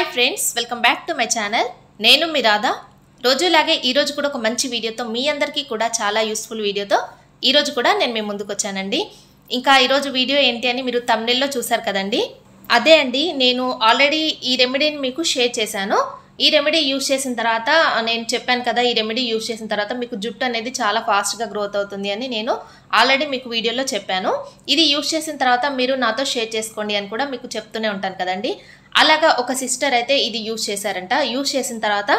hi friends welcome back to my channel నేను మీ రాధా రోజులాగే ఈరోజు కూడా ఒక మంచి వీడియోతో మీ అందరికీ కూడా చాలా యూస్ఫుల్ వీడియోతో ఈరోజు కూడా నేను మీ ముందుకు వచ్చానండి ఇంకా ఈరోజు వీడియో ఏంటి అని మీరు తమిళల్లో చూసారు కదండి అదే అండి నేను ఆల్రెడీ ఈ రెమెడీని మీకు షేర్ చేశాను ఈ రెమెడీ యూస్ చేసిన తర్వాత నేను చెప్పాను కదా ఈ రెమెడీ యూస్ చేసిన తర్వాత మీకు జుట్టు అనేది చాలా ఫాస్ట్గా గ్రోత్ అవుతుంది అని నేను ఆల్రెడీ మీకు వీడియోలో చెప్పాను ఇది యూస్ చేసిన తర్వాత మీరు నాతో షేర్ చేసుకోండి అని కూడా మీకు చెప్తూనే ఉంటాను కదండి అలాగా ఒక సిస్టర్ అయితే ఇది యూస్ చేశారంట యూస్ చేసిన తర్వాత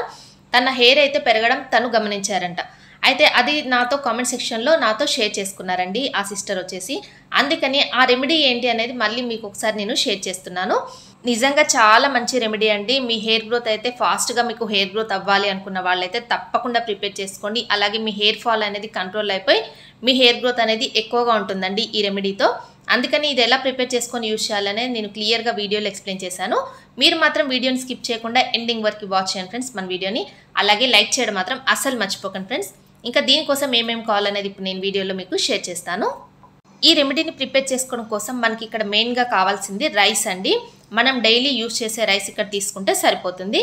తన హెయిర్ అయితే పెరగడం తను గమనించారంట అయితే అది నాతో కామెంట్ సెక్షన్లో నాతో షేర్ చేసుకున్నారండి ఆ సిస్టర్ వచ్చేసి అందుకని ఆ రెమెడీ ఏంటి అనేది మళ్ళీ మీకు ఒకసారి నేను షేర్ చేస్తున్నాను నిజంగా చాలా మంచి రెమెడీ అండి మీ హెయిర్ గ్రోత్ అయితే ఫాస్ట్గా మీకు హెయిర్ గ్రోత్ అవ్వాలి అనుకున్న వాళ్ళైతే తప్పకుండా ప్రిపేర్ చేసుకోండి అలాగే మీ హెయిర్ ఫాల్ అనేది కంట్రోల్ అయిపోయి మీ హెయిర్ గ్రోత్ అనేది ఎక్కువగా ఉంటుందండి ఈ రెమెడీతో అందుకని ఇది ఎలా ప్రిపేర్ చేసుకొని యూజ్ చేయాలనే నేను క్లియర్గా వీడియోలో ఎక్స్ప్లెయిన్ చేశాను మీరు మాత్రం వీడియోని స్కిప్ చేయకుండా ఎండింగ్ వరకు వాచ్ చేయండి ఫ్రెండ్స్ మన వీడియోని అలాగే లైక్ చేయడం మాత్రం అసలు మర్చిపోకండి ఫ్రెండ్స్ ఇంకా దీనికోసం ఏమేమి కావాలనేది ఇప్పుడు నేను వీడియోలో మీకు షేర్ చేస్తాను ఈ రెమెడీని ప్రిపేర్ చేసుకోవడం కోసం మనకి ఇక్కడ మెయిన్గా కావాల్సింది రైస్ అండి మనం డైలీ యూజ్ చేసే రైస్ ఇక్కడ తీసుకుంటే సరిపోతుంది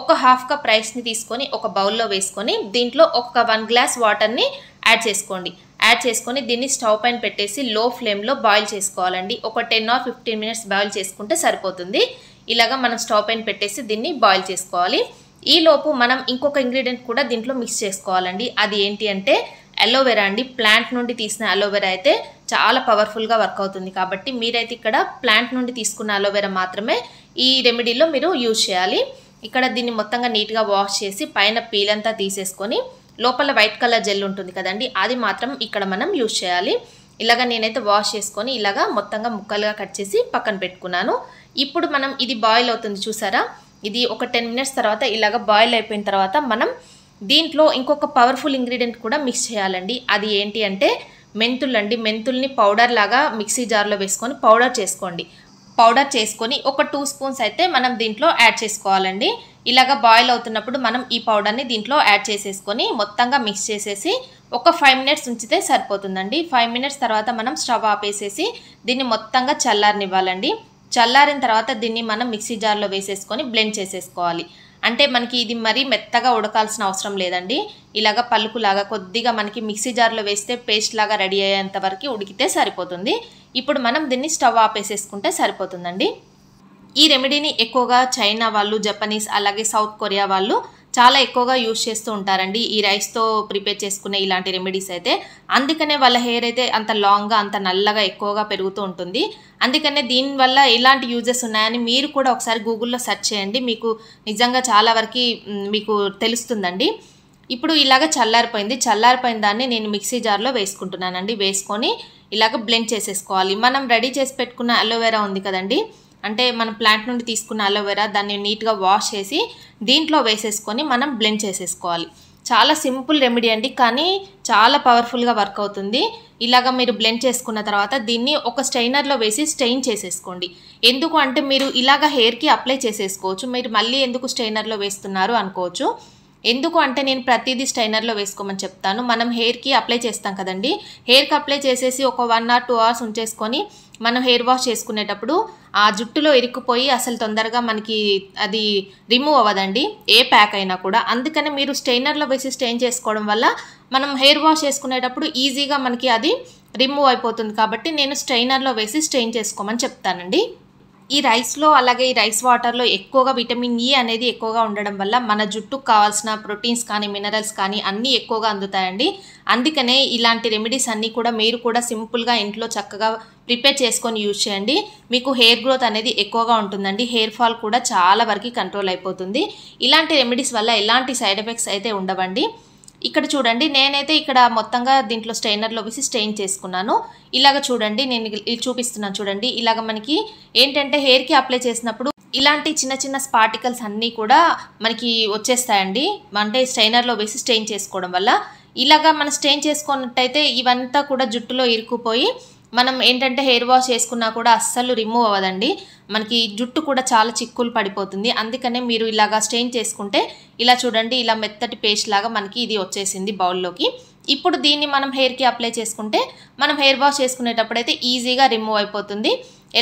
ఒక హాఫ్ కప్ రైస్ని తీసుకొని ఒక బౌల్లో వేసుకొని దీంట్లో ఒక వన్ గ్లాస్ వాటర్ని యాడ్ చేసుకోండి యాడ్ చేసుకొని దీన్ని స్టవ్ పైన పెట్టేసి లో ఫ్లేమ్లో బాయిల్ చేసుకోవాలండి ఒక ten or fifteen minutes boil చేసుకుంటే సరిపోతుంది ఇలాగా మనం స్టవ్ పైన పెట్టేసి దీన్ని బాయిల్ చేసుకోవాలి ఈలోపు మనం ఇంకొక ఇంగ్రీడియంట్ కూడా దీంట్లో మిక్స్ చేసుకోవాలండి అది ఏంటి అంటే అలోవెరా అండి ప్లాంట్ నుండి తీసిన అలోవెరా అయితే చాలా పవర్ఫుల్గా వర్క్ అవుతుంది కాబట్టి మీరైతే ఇక్కడ ప్లాంట్ నుండి తీసుకున్న అలోవెరా మాత్రమే ఈ రెమెడీలో మీరు యూజ్ చేయాలి ఇక్కడ దీన్ని మొత్తంగా నీట్గా వాష్ చేసి పైన పీలంతా తీసేసుకొని లోపల వైట్ కలర్ జెల్ ఉంటుంది కదండి అది మాత్రం ఇక్కడ మనం యూజ్ చేయాలి ఇలాగ నేనైతే వాష్ చేసుకొని ఇలాగ మొత్తంగా ముక్కలుగా కట్ చేసి పక్కన పెట్టుకున్నాను ఇప్పుడు మనం ఇది బాయిల్ అవుతుంది చూసారా ఇది ఒక టెన్ మినిట్స్ తర్వాత ఇలాగ బాయిల్ అయిపోయిన తర్వాత మనం దీంట్లో ఇంకొక పవర్ఫుల్ ఇంగ్రీడియంట్ కూడా మిక్స్ చేయాలండి అది ఏంటి అంటే మెంతులు అండి మెంతుల్ని పౌడర్ లాగా మిక్సీ జార్లో వేసుకొని పౌడర్ చేసుకోండి పౌడర్ చేసుకొని ఒక టూ స్పూన్స్ అయితే మనం దీంట్లో యాడ్ చేసుకోవాలండి ఇలాగ బాయిల్ అవుతున్నప్పుడు మనం ఈ పౌడర్ని దీంట్లో యాడ్ చేసేసుకొని మొత్తంగా మిక్స్ చేసేసి ఒక ఫైవ్ మినిట్స్ ఉంచితే సరిపోతుందండి ఫైవ్ మినిట్స్ తర్వాత మనం స్టవ్ ఆపేసేసి దీన్ని మొత్తంగా చల్లారనివ్వాలండి చల్లారిన తర్వాత దీన్ని మనం మిక్సీ జార్లో వేసేసుకొని బ్లెండ్ చేసేసుకోవాలి అంటే మనకి ఇది మరీ మెత్తగా ఉడకాల్సిన అవసరం లేదండి ఇలాగ పలుకులాగా కొద్దిగా మనకి మిక్సీ జార్లో వేస్తే పేస్ట్ లాగా రెడీ అయ్యేంత వరకు ఉడికితే సరిపోతుంది ఇప్పుడు మనం దీన్ని స్టవ్ ఆపేసేసుకుంటే సరిపోతుందండి ఈ రెమెడీని ఎక్కువగా చైనా వాళ్ళు జపనీస్ అలాగే సౌత్ కొరియా వాళ్ళు చాలా ఎక్కువగా యూజ్ చేస్తూ ఉంటారండి ఈ రైస్తో ప్రిపేర్ చేసుకునే ఇలాంటి రెమెడీస్ అయితే అందుకనే వాళ్ళ హెయిర్ అయితే అంత లాంగ్గా అంత నల్లగా ఎక్కువగా పెరుగుతూ ఉంటుంది అందుకనే దీనివల్ల ఎలాంటి యూజెస్ ఉన్నాయని మీరు కూడా ఒకసారి గూగుల్లో సెర్చ్ చేయండి మీకు నిజంగా చాలా వరకు మీకు తెలుస్తుందండి ఇప్పుడు ఇలాగ చల్లారిపోయింది చల్లారిపోయిన దాన్ని నేను మిక్సీ జార్లో వేసుకుంటున్నానండి వేసుకొని ఇలాగ బ్లెండ్ చేసేసుకోవాలి మనం రెడీ చేసి పెట్టుకున్న అలోవెరా ఉంది కదండి అంటే మనం ప్లాంట్ నుండి తీసుకున్న అలోవెరా దాన్ని నీట్గా వాష్ చేసి దీంట్లో వేసేసుకొని మనం బ్లెండ్ చేసేసుకోవాలి చాలా సింపుల్ రెమెడీ అండి కానీ చాలా పవర్ఫుల్గా వర్క్ అవుతుంది ఇలాగ మీరు బ్లెండ్ చేసుకున్న తర్వాత దీన్ని ఒక స్ట్రైనర్లో వేసి స్టెయిన్ చేసేసుకోండి ఎందుకు అంటే మీరు ఇలాగ హెయిర్కి అప్లై చేసేసుకోవచ్చు మీరు మళ్ళీ ఎందుకు స్ట్రైనర్లో వేస్తున్నారు అనుకోవచ్చు ఎందుకు అంటే నేను ప్రతిదీ స్టైనర్లో వేసుకోమని చెప్తాను మనం హెయిర్కి అప్లై చేస్తాం కదండి హెయిర్కి అప్లై చేసేసి ఒక వన్ ఆర్ టూ అవర్స్ ఉంచేసుకొని మనం హెయిర్ వాష్ చేసుకునేటప్పుడు ఆ జుట్టులో ఇరుక్కుపోయి అసలు తొందరగా మనకి అది రిమూవ్ అవ్వదండి ఏ ప్యాక్ అయినా కూడా అందుకని మీరు స్టెయినర్లో వేసి స్టెయిన్ చేసుకోవడం వల్ల మనం హెయిర్ వాష్ చేసుకునేటప్పుడు ఈజీగా మనకి అది రిమూవ్ అయిపోతుంది కాబట్టి నేను స్టైనర్లో వేసి స్టైన్ చేసుకోమని చెప్తానండి ఈ రైస్లో అలాగే ఈ రైస్ వాటర్లో ఎక్కువగా విటమిన్ ఈ e అనేది ఎక్కువగా ఉండడం వల్ల మన జుట్టుకు కావాల్సిన ప్రోటీన్స్ కానీ మినరల్స్ కానీ అన్నీ ఎక్కువగా అందుతాయండి అందుకనే ఇలాంటి రెమెడీస్ అన్నీ కూడా మీరు కూడా సింపుల్గా ఇంట్లో చక్కగా ప్రిపేర్ చేసుకొని యూజ్ చేయండి మీకు హెయిర్ గ్రోత్ అనేది ఎక్కువగా ఉంటుందండి హెయిర్ ఫాల్ కూడా చాలా వరకు కంట్రోల్ అయిపోతుంది ఇలాంటి రెమెడీస్ వల్ల ఎలాంటి సైడ్ ఎఫెక్ట్స్ అయితే ఉండవండి ఇక్కడ చూడండి నేనైతే ఇక్కడ మొత్తంగా దీంట్లో స్టెయినర్లో వేసి స్టెయిన్ చేసుకున్నాను ఇలాగ చూడండి నేను చూపిస్తున్నాను చూడండి ఇలాగ మనకి ఏంటంటే హెయిర్కి అప్లై చేసినప్పుడు ఇలాంటి చిన్న చిన్న స్పార్టికల్స్ అన్నీ కూడా మనకి వచ్చేస్తాయండి అంటే స్టెయినర్లో వేసి స్టెయిన్ చేసుకోవడం వల్ల ఇలాగా మనం స్టెయిన్ చేసుకున్నట్టయితే ఇవంతా కూడా జుట్టులో ఇరుక్కుపోయి మనం ఏంటంటే హెయిర్ వాష్ చేసుకున్నా కూడా అస్సలు రిమూవ్ అవ్వదండి మనకి జుట్టు కూడా చాలా చిక్కులు పడిపోతుంది అందుకనే మీరు ఇలాగా స్టెయిన్ చేసుకుంటే ఇలా చూడండి ఇలా మెత్తటి పేస్ట్ లాగా మనకి ఇది వచ్చేసింది బౌల్లోకి ఇప్పుడు దీన్ని మనం హెయిర్కి అప్లై చేసుకుంటే మనం హెయిర్ వాష్ చేసుకునేటప్పుడైతే ఈజీగా రిమూవ్ అయిపోతుంది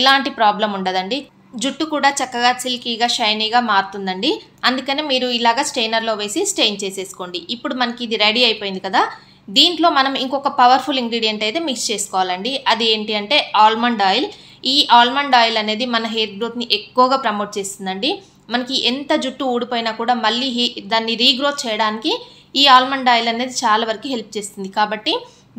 ఎలాంటి ప్రాబ్లం ఉండదండి జుట్టు కూడా చక్కగా సిల్కీగా షైనీగా మారుతుందండి అందుకనే మీరు ఇలాగ స్టెయినర్లో వేసి స్టెయిన్ చేసేసుకోండి ఇప్పుడు మనకి ఇది రెడీ అయిపోయింది కదా దీంట్లో మనం ఇంకొక పవర్ఫుల్ ఇంగ్రీడియంట్ అయితే మిక్స్ చేసుకోవాలండి అది ఏంటి అంటే ఆల్మండ్ ఆయిల్ ఈ ఆల్మండ్ ఆయిల్ అనేది మన హెయిర్ గ్రోత్ని ఎక్కువగా ప్రమోట్ చేస్తుందండి మనకి ఎంత జుట్టు ఊడిపోయినా కూడా మళ్ళీ దాన్ని రీగ్రోత్ చేయడానికి ఈ ఆల్మండ్ ఆయిల్ అనేది చాలా వరకు హెల్ప్ చేస్తుంది కాబట్టి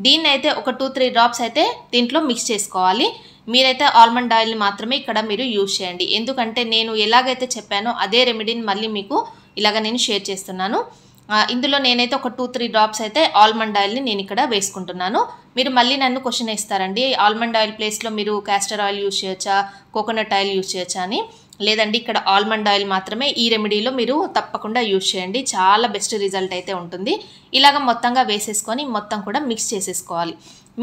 దీన్ని అయితే ఒక టూ త్రీ డ్రాప్స్ అయితే దీంట్లో మిక్స్ చేసుకోవాలి మీరైతే ఆల్మండ్ ఆయిల్ని మాత్రమే ఇక్కడ మీరు యూజ్ చేయండి ఎందుకంటే నేను ఎలాగైతే చెప్పానో అదే రెమెడీని మళ్ళీ మీకు ఇలాగ నేను షేర్ చేస్తున్నాను ఇందులో నేనైతే ఒక టూ త్రీ డ్రాప్స్ అయితే ఆల్మండ్ ఆయిల్ని నేను ఇక్కడ వేసుకుంటున్నాను మీరు మళ్ళీ నన్ను క్వశ్చన్ ఇస్తారండి ఆల్మండ్ ఆయిల్ ప్లేస్లో మీరు క్యాస్టర్ ఆయిల్ యూజ్ చేయొచ్చా కోకోనట్ ఆయిల్ యూజ్ చేయొచ్చా అని లేదండి ఇక్కడ ఆల్మండ్ ఆయిల్ మాత్రమే ఈ రెమెడీలో మీరు తప్పకుండా యూజ్ చేయండి చాలా బెస్ట్ రిజల్ట్ అయితే ఉంటుంది ఇలాగ మొత్తంగా వేసేసుకొని మొత్తం కూడా మిక్స్ చేసేసుకోవాలి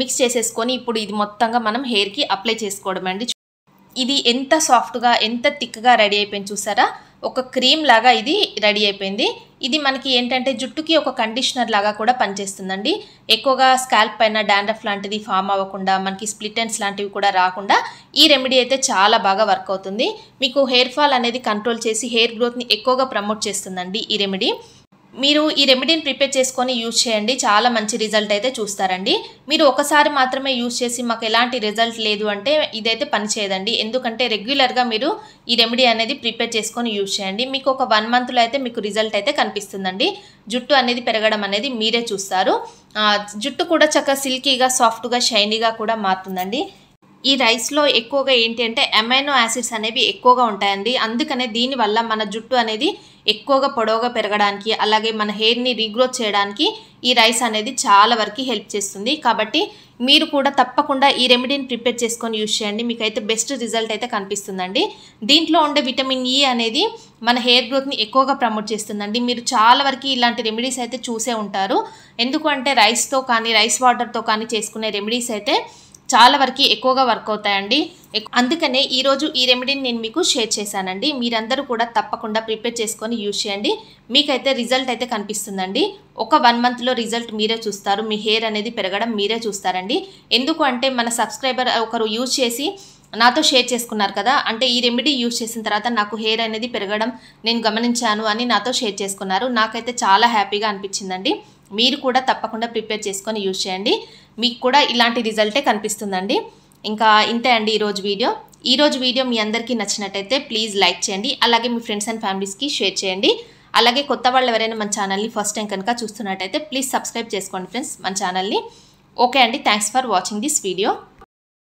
మిక్స్ చేసేసుకొని ఇప్పుడు ఇది మొత్తంగా మనం హెయిర్కి అప్లై చేసుకోవడం అండి ఇది ఎంత సాఫ్ట్గా ఎంత థిక్గా రెడీ అయిపోయింది చూసారా ఒక క్రీమ్ లాగా ఇది రెడీ అయిపోయింది ఇది మనకి ఏంటంటే జుట్టుకి ఒక కండిషనర్ లాగా కూడా పనిచేస్తుందండి ఎక్కువగా స్కాల్ప్ పైన డాండ్రఫ్ లాంటిది ఫామ్ అవ్వకుండా మనకి స్ప్లిటెన్స్ లాంటివి కూడా రాకుండా ఈ రెమెడీ అయితే చాలా బాగా వర్క్ అవుతుంది మీకు హెయిర్ ఫాల్ అనేది కంట్రోల్ చేసి హెయిర్ గ్రోత్ని ఎక్కువగా ప్రమోట్ చేస్తుందండి ఈ రెమెడీ మీరు ఈ రెమెడీని ప్రిపేర్ చేసుకొని యూజ్ చేయండి చాలా మంచి రిజల్ట్ అయితే చూస్తారండి మీరు ఒకసారి మాత్రమే యూజ్ చేసి మాకు ఎలాంటి రిజల్ట్ లేదు అంటే ఇదైతే పనిచేయదండి ఎందుకంటే రెగ్యులర్గా మీరు ఈ రెమెడీ అనేది ప్రిపేర్ చేసుకొని యూజ్ చేయండి మీకు ఒక వన్ మంత్లో అయితే మీకు రిజల్ట్ అయితే కనిపిస్తుందండి జుట్టు అనేది పెరగడం అనేది మీరే చూస్తారు జుట్టు కూడా చక్కగా సిల్కీగా సాఫ్ట్గా షైనీగా కూడా మారుతుందండి ఈ రైస్లో ఎక్కువగా ఏంటి అంటే అమైనో యాసిడ్స్ అనేవి ఎక్కువగా ఉంటాయండి అందుకనే దీనివల్ల మన జుట్టు అనేది ఎక్కువగా పొడవుగా పెరగడానికి అలాగే మన హెయిర్ని రీగ్రోత్ చేయడానికి ఈ రైస్ అనేది చాలా వరకు హెల్ప్ చేస్తుంది కాబట్టి మీరు కూడా తప్పకుండా ఈ రెమెడీని ప్రిపేర్ చేసుకొని యూజ్ చేయండి మీకైతే బెస్ట్ రిజల్ట్ అయితే కనిపిస్తుందండి దీంట్లో ఉండే విటమిన్ ఈ e అనేది మన హెయిర్ గ్రోత్ని ఎక్కువగా ప్రమోట్ చేస్తుందండి మీరు చాలా వరకు ఇలాంటి రెమెడీస్ అయితే చూసే ఉంటారు ఎందుకంటే రైస్తో కానీ రైస్ వాటర్తో కానీ చేసుకునే రెమెడీస్ అయితే చాలా వరకు ఎక్కువగా వర్క్ అవుతాయండి అందుకనే ఈరోజు ఈ రెమెడీని నేను మీకు షేర్ చేశానండి మీరందరూ కూడా తప్పకుండా ప్రిపేర్ చేసుకొని యూజ్ చేయండి మీకైతే రిజల్ట్ అయితే కనిపిస్తుందండి ఒక వన్ మంత్లో రిజల్ట్ మీరే చూస్తారు మీ హెయిర్ అనేది పెరగడం మీరే చూస్తారండి ఎందుకు అంటే మన సబ్స్క్రైబర్ ఒకరు యూజ్ చేసి నాతో షేర్ చేసుకున్నారు కదా అంటే ఈ రెమెడీ యూజ్ చేసిన తర్వాత నాకు హెయిర్ అనేది పెరగడం నేను గమనించాను అని నాతో షేర్ చేసుకున్నారు నాకైతే చాలా హ్యాపీగా అనిపించిందండి మీరు కూడా తప్పకుండా ప్రిపేర్ చేసుకొని యూజ్ చేయండి మీకు కూడా ఇలాంటి రిజల్టే కనిపిస్తుందండి ఇంకా ఇంతే అండి ఈరోజు వీడియో ఈరోజు వీడియో మీ అందరికీ నచ్చినట్టయితే ప్లీజ్ లైక్ చేయండి అలాగే మీ ఫ్రెండ్స్ అండ్ ఫ్యామిలీస్కి షేర్ చేయండి అలాగే కొత్త వాళ్ళు ఎవరైనా మన ఛానల్ని ఫస్ట్ టైం కనుక చూస్తున్నట్టయితే ప్లీజ్ సబ్స్క్రైబ్ చేసుకోండి ఫ్రెండ్స్ మన ఛానల్ని ఓకే అండి thanks for watching this video